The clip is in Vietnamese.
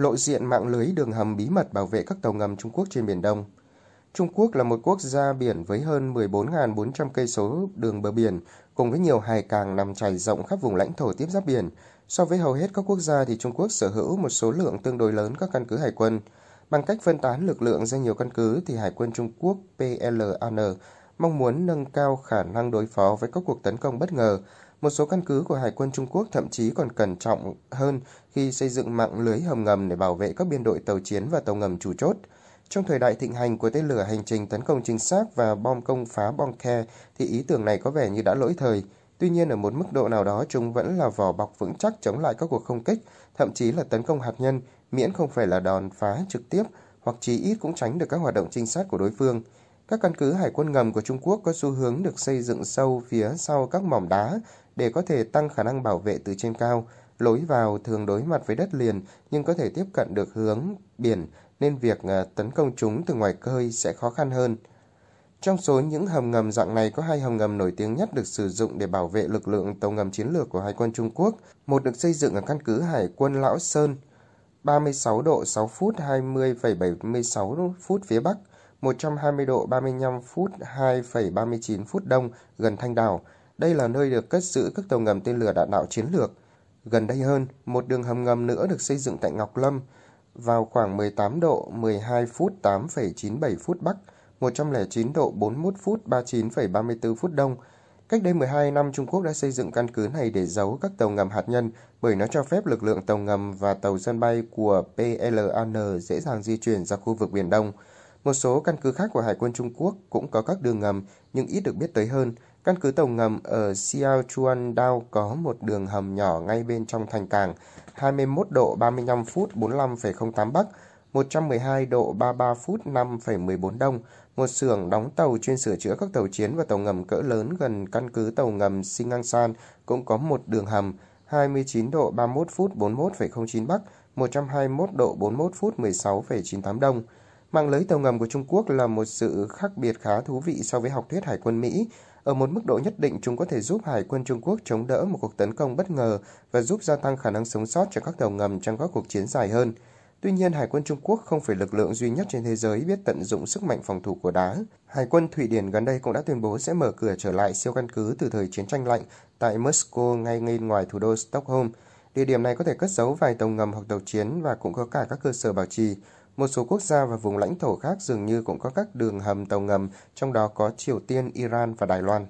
lộ diện mạng lưới đường hầm bí mật bảo vệ các tàu ngầm Trung Quốc trên Biển Đông. Trung Quốc là một quốc gia biển với hơn 14.400 cây số đường bờ biển, cùng với nhiều hải cảng nằm trải rộng khắp vùng lãnh thổ tiếp giáp biển. So với hầu hết các quốc gia thì Trung Quốc sở hữu một số lượng tương đối lớn các căn cứ hải quân. Bằng cách phân tán lực lượng ra nhiều căn cứ thì Hải quân Trung Quốc PLAN mong muốn nâng cao khả năng đối phó với các cuộc tấn công bất ngờ, một số căn cứ của Hải quân Trung Quốc thậm chí còn cẩn trọng hơn khi xây dựng mạng lưới hầm ngầm để bảo vệ các biên đội tàu chiến và tàu ngầm chủ chốt. Trong thời đại thịnh hành của tên lửa hành trình tấn công chính xác và bom công phá bom khe thì ý tưởng này có vẻ như đã lỗi thời. Tuy nhiên ở một mức độ nào đó chúng vẫn là vỏ bọc vững chắc chống lại các cuộc không kích, thậm chí là tấn công hạt nhân, miễn không phải là đòn phá trực tiếp hoặc chí ít cũng tránh được các hoạt động trinh sát của đối phương. Các căn cứ hải quân ngầm của Trung Quốc có xu hướng được xây dựng sâu phía sau các mỏm đá để có thể tăng khả năng bảo vệ từ trên cao. Lối vào thường đối mặt với đất liền nhưng có thể tiếp cận được hướng biển nên việc à, tấn công chúng từ ngoài khơi sẽ khó khăn hơn. Trong số những hầm ngầm dạng này có hai hầm ngầm nổi tiếng nhất được sử dụng để bảo vệ lực lượng tàu ngầm chiến lược của Hải quân Trung Quốc. Một được xây dựng ở căn cứ Hải quân Lão Sơn, 36 độ 6 phút 20,76 phút phía Bắc. 120 độ 35 phút 2,39 phút đông gần Thanh Đảo. Đây là nơi được cất giữ các tàu ngầm tên lửa đạn đạo chiến lược. Gần đây hơn, một đường hầm ngầm nữa được xây dựng tại Ngọc Lâm vào khoảng 18 độ 12 phút 8,97 phút Bắc, 109 độ 41 phút 39,34 phút Đông. Cách đây 12 năm, Trung Quốc đã xây dựng căn cứ này để giấu các tàu ngầm hạt nhân bởi nó cho phép lực lượng tàu ngầm và tàu sân bay của PLAN dễ dàng di chuyển ra khu vực Biển Đông. Một số căn cứ khác của Hải quân Trung Quốc cũng có các đường ngầm, nhưng ít được biết tới hơn. Căn cứ tàu ngầm ở Xiaochuandao có một đường hầm nhỏ ngay bên trong thành cảng, 21 độ 35 phút 45,08 Bắc, 112 độ 33 phút 5,14 Đông, một xưởng đóng tàu chuyên sửa chữa các tàu chiến và tàu ngầm cỡ lớn gần căn cứ tàu ngầm Singansan cũng có một đường hầm 29 độ 31 phút 41,09 Bắc, 121 độ 41 phút 16,98 Đông. Mạng lưới tàu ngầm của Trung Quốc là một sự khác biệt khá thú vị so với học thuyết hải quân Mỹ. Ở một mức độ nhất định, chúng có thể giúp hải quân Trung Quốc chống đỡ một cuộc tấn công bất ngờ và giúp gia tăng khả năng sống sót cho các tàu ngầm trong các cuộc chiến dài hơn. Tuy nhiên, Hải quân Trung Quốc không phải lực lượng duy nhất trên thế giới biết tận dụng sức mạnh phòng thủ của đá. Hải quân Thụy Điển gần đây cũng đã tuyên bố sẽ mở cửa trở lại siêu căn cứ từ thời chiến tranh lạnh tại Moscow ngay bên ngoài thủ đô Stockholm. Địa điểm này có thể cất giấu vài tàu ngầm hoặc tàu chiến và cũng có cả các cơ sở bảo trì. Một số quốc gia và vùng lãnh thổ khác dường như cũng có các đường hầm tàu ngầm, trong đó có Triều Tiên, Iran và Đài Loan.